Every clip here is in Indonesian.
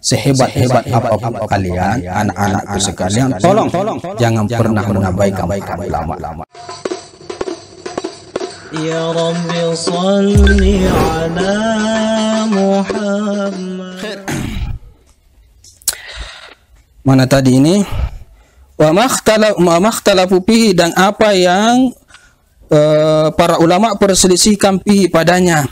sehebat-hebat apapun kalian, anak-anakku sekalian, tolong, tolong jangan pernah mengabaikan para lama. Ya Rabbi salli ala Muhammad. Mana tadi ini? Wa makhtalafu fihi dan apa yang uh, para ulama perselisihkan fihi padanya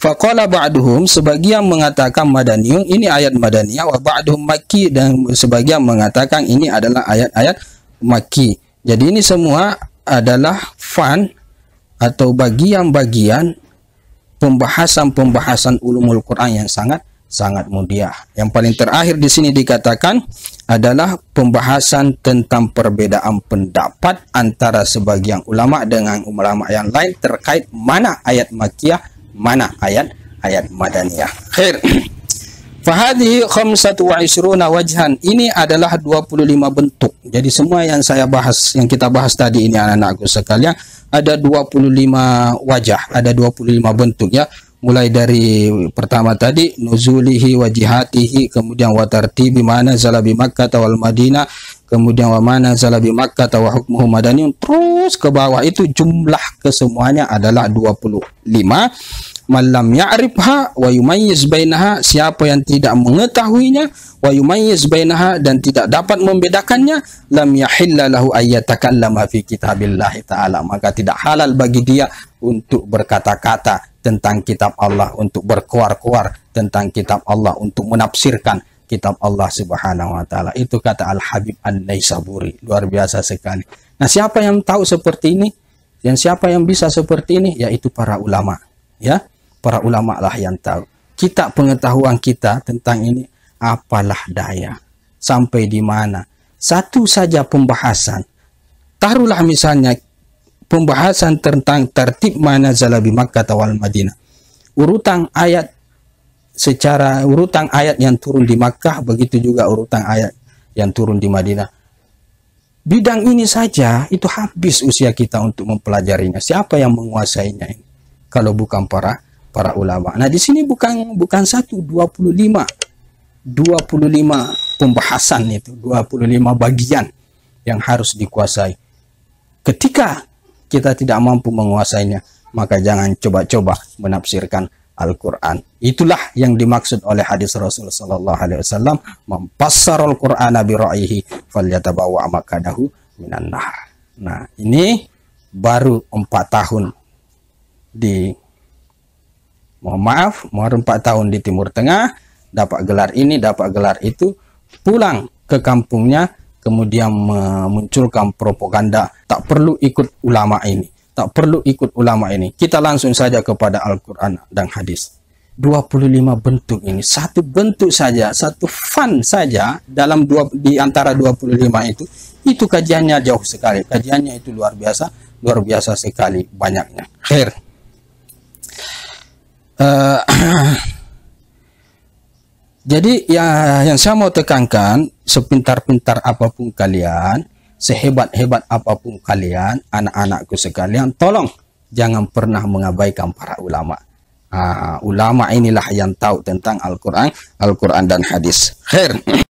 Faqala ba'duhum sebagian mengatakan madaniyun ini ayat madaniyah wa ba'duhum makki dan sebagian mengatakan ini adalah ayat-ayat makki. Jadi ini semua adalah fan atau bagian-bagian pembahasan-pembahasan ulumul Quran yang sangat sangat mulia. Yang paling terakhir di sini dikatakan adalah pembahasan tentang perbedaan pendapat antara sebagian ulama dengan ulama yang lain terkait mana ayat Makkiyah mana ayat ayat madaniyah khair Fahadi khamsatu wa isruna wajhan ini adalah 25 bentuk. Jadi semua yang saya bahas yang kita bahas tadi ini anak-anakku sekalian ada 25 wajah, ada 25 bentuk ya. Mulai dari pertama tadi nuzulihi wajihatihi kemudian watartibi mana zalabi Makkah wal Madinah kemudian wa mana zalabi Makkah wa hukmuhu madaniyun terus ke bawah itu jumlah kesemuanya adalah 25 malam ya'rifha wa yumayyiz bainaha siapa yang tidak mengetahuinya wa yumayyiz bainaha dan tidak dapat membedakannya lam yahilla lahu ayyatakallama fi kitabillah taala maka tidak halal bagi dia untuk berkata-kata tentang kitab Allah untuk berkuar-kuar tentang kitab Allah untuk menafsirkan kitab Allah Subhanahu wa taala. Itu kata Al Habib An-Naisaburi. Luar biasa sekali. Nah, siapa yang tahu seperti ini? Dan siapa yang bisa seperti ini? Yaitu para ulama, ya. Para ulama lah yang tahu. Kita pengetahuan kita tentang ini apalah daya. Sampai di mana? Satu saja pembahasan. Taruhlah misalnya pembahasan tentang tertib mana Zalabi Makkah wal Madinah. Urutan ayat secara urutan ayat yang turun di Makkah begitu juga urutan ayat yang turun di Madinah bidang ini saja itu habis usia kita untuk mempelajarinya siapa yang menguasainya ini kalau bukan para para ulama nah di sini bukan bukan satu 25 25 pembahasan itu 25 bagian yang harus dikuasai ketika kita tidak mampu menguasainya maka jangan coba-coba menafsirkan Al-Quran. Itulah yang dimaksud oleh hadis Rasulullah Sallallahu Alaihi Wasallam Al-Quran Nabi Raihi falyatabawa makadahu minan nah. Nah ini baru empat tahun di mohon maaf baru empat tahun di Timur Tengah dapat gelar ini dapat gelar itu pulang ke kampungnya kemudian memunculkan propaganda tak perlu ikut ulama ini tak perlu ikut ulama ini. Kita langsung saja kepada Al-Quran dan hadis. 25 bentuk ini, satu bentuk saja, satu fun saja dalam dua, di antara 25 itu, itu kajiannya jauh sekali. Kajiannya itu luar biasa, luar biasa sekali banyaknya. Khair. Eh, jadi ya yang saya mau tekankan sepintar-pintar apapun kalian sehebat-hebat apapun kalian, anak-anakku sekalian, tolong jangan pernah mengabaikan para ulama. Ha, ulama inilah yang tahu tentang Al-Quran, Al-Quran dan Hadis. Khair.